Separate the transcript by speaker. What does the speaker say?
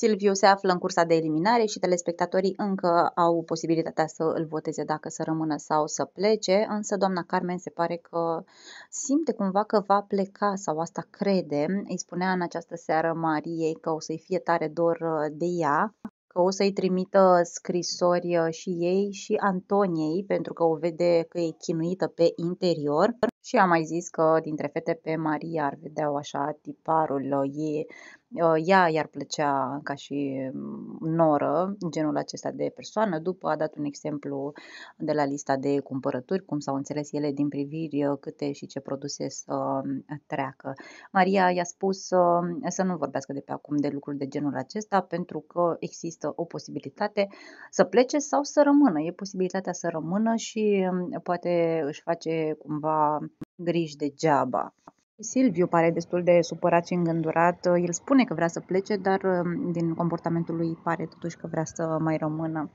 Speaker 1: Silviu se află în cursa de eliminare și telespectatorii încă au posibilitatea să îl voteze dacă să rămână sau să plece, însă doamna Carmen se pare că simte cumva că va pleca sau asta crede. Îi spunea în această seară Mariei că o să-i fie tare dor uh, de ea că o să-i trimită scrisori uh, și ei și Antoniei, pentru că o vede că e chinuită pe interior. Și a mai zis că dintre fete pe Maria ar vedea așa tiparul uh, ei, uh, ea i-ar plăcea ca și mm, noră, genul acesta de persoană. După a dat un exemplu de la lista de cumpărături, cum s-au înțeles ele din priviri câte și ce produse să mm, treacă. Maria i-a spus să nu vorbească de pe acum de lucruri de genul acesta, pentru că există există o posibilitate să plece sau să rămână. E posibilitatea să rămână și mm, poate își face cumva griji degeaba. Silviu pare destul de supărat și îngândurat. El spune că vrea să plece, dar mm, din comportamentul lui pare totuși că vrea să mai rămână.